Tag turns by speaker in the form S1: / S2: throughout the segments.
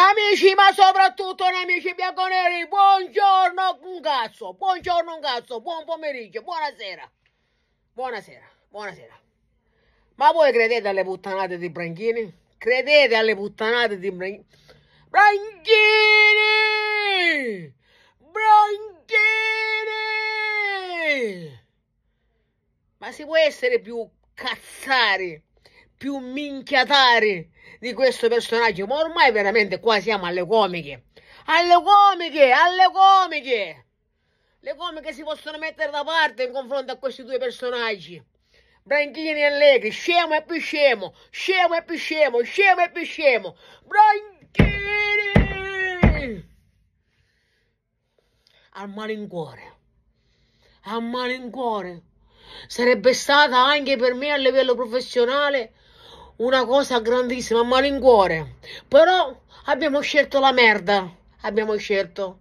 S1: Amici, ma soprattutto nemici bianconeri, buongiorno un cazzo, buongiorno un cazzo, buon pomeriggio, buonasera, buonasera, buonasera. Ma voi credete alle puttanate di Branchini? Credete alle puttanate di Branchini? Branchini! Branchini! Ma si può essere più cazzari, più minchiatari? di questo personaggio, ma ormai veramente qua siamo alle comiche. Alle comiche, alle comiche! Le comiche si possono mettere da parte in confronto a questi due personaggi. Branchini e Allegri, scemo e più scemo, scemo e più scemo, scemo e più scemo. Branchini! Al malincuore, al malincuore. Sarebbe stata anche per me a livello professionale una cosa grandissima, a malincuore. Però abbiamo scelto la merda, abbiamo scelto.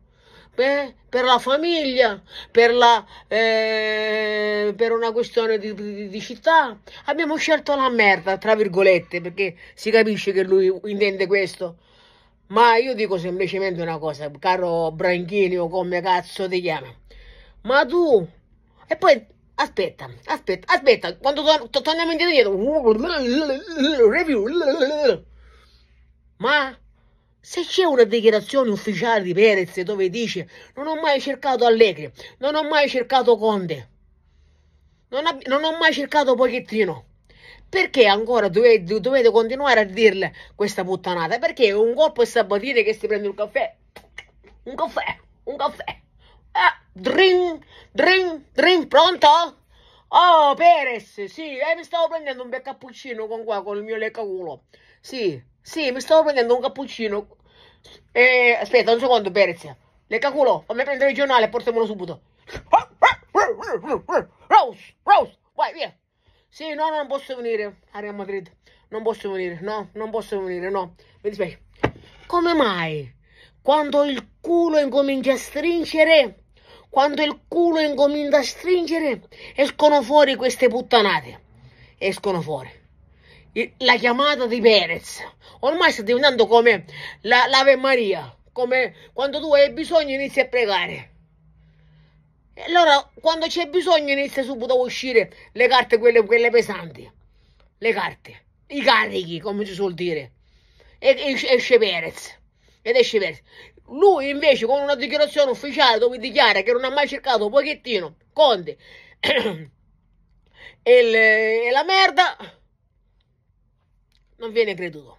S1: Beh, per la famiglia, per, la, eh, per una questione di, di, di, città, abbiamo scelto la merda, tra virgolette, perché si capisce che lui intende questo. Ma io dico semplicemente una cosa, caro Branchini o come cazzo ti chiama. Ma tu... E poi Aspetta, aspetta, aspetta, quando to- to- torniamo indietro, review. Ma se c'è una dichiarazione ufficiale di Perez dove dice non ho mai cercato Allegri, non ho mai cercato Conte, non, ab- non ho mai cercato Pochettino, perché ancora dove- dovete, continuare a dirle questa puttanata? Perché un colpo è Sabatini che si prende un caffè, un caffè, un caffè, ah, dring, dring, Pronto? Oh, Perez, sì, eh, mi stavo prendendo un bel cappuccino con qua, con il mio leccaculo. Sì, sì, mi stavo prendendo un cappuccino. Eh, aspetta un secondo, Perez. Leccaculo, fammi prendere il giornale e portamelo subito. Rose, Rose, vai via. Sì, no, non posso venire a Real Madrid. Non posso venire, no, non posso venire, no. Mi dispiace. Come mai? Quando il culo incomincia a stringere quando il culo incomincia a stringere, escono fuori queste puttanate. Escono fuori. La chiamata di Perez. Ormai sta diventando come la, l'Ave Maria, come quando tu hai bisogno inizi a pregare. E allora, quando c'è bisogno inizia subito a uscire le carte, quelle, quelle pesanti. Le carte. I carichi, come si suol dire. E, esce Perez. Ed esce Perez. Lui invece con una dichiarazione ufficiale dove dichiara che non ha mai cercato un Pochettino, Conte e, le, e la merda, non viene creduto.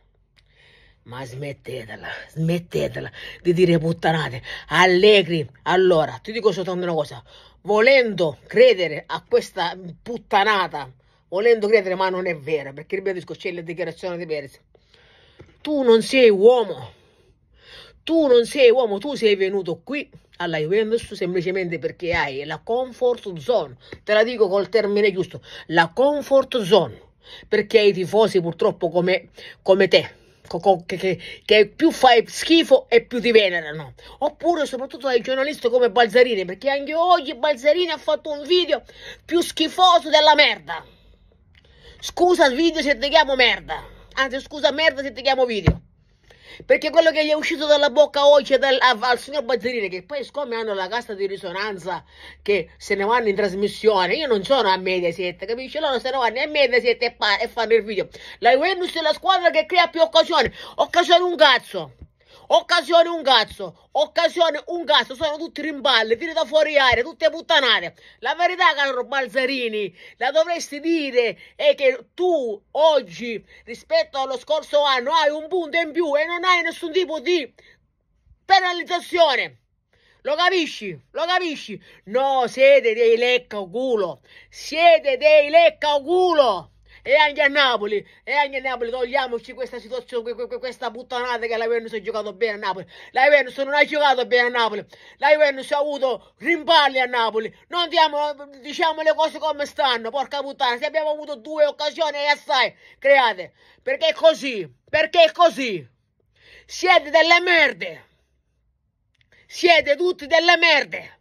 S1: Ma smettetela, smettetela di dire puttanate. Allegri, allora, ti dico soltanto una cosa. Volendo credere a questa puttanata, volendo credere, ma non è vera, perché ripetisco, c'è la dichiarazione di Perez. Tu non sei uomo tu non sei uomo, tu sei venuto qui alla Juventus semplicemente perché hai la comfort zone, te la dico col termine giusto, la comfort zone, perché hai tifosi purtroppo come, come te. Che, che, che, più fai schifo e più ti venerano. Oppure soprattutto dai giornalisti come Balzarini, perché anche oggi Balzarini ha fatto un video più schifoso della merda. Scusa il video se ti chiamo merda. Anzi, scusa merda se ti chiamo video. Perché quello che gli è uscito dalla bocca oggi dal, a, al signor Bazzarini, che poi siccome hanno la cassa di risonanza che se ne vanno in trasmissione, io non sono a Mediaset, capisci? Loro se ne vanno a Mediaset e, e fanno il video. La Juventus è la squadra che crea più occasioni. occasioni un cazzo. Occasione un cazzo, occasione un cazzo, sono tutti rimballi, tiri da fuori aria, tutte puttanate. La verità, caro Balzarini, la dovresti dire è che tu oggi, rispetto allo scorso anno, hai un punto in più e non hai nessun tipo di penalizzazione. Lo capisci? Lo capisci? No, siete dei lecca culo. Siete dei lecca culo e anche a Napoli e anche a Napoli togliamoci questa situazione questa puttanata che la Juventus ha giocato bene a Napoli la Juventus non ha giocato bene a Napoli la Juventus ha avuto rimpalli a Napoli non diamo diciamo le cose come stanno porca puttana se abbiamo avuto due occasioni e assai create perché è così perché è così siete delle merde siete tutti delle merde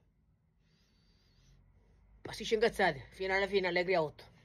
S1: ma si ci incazzate fino alla fine allegria 8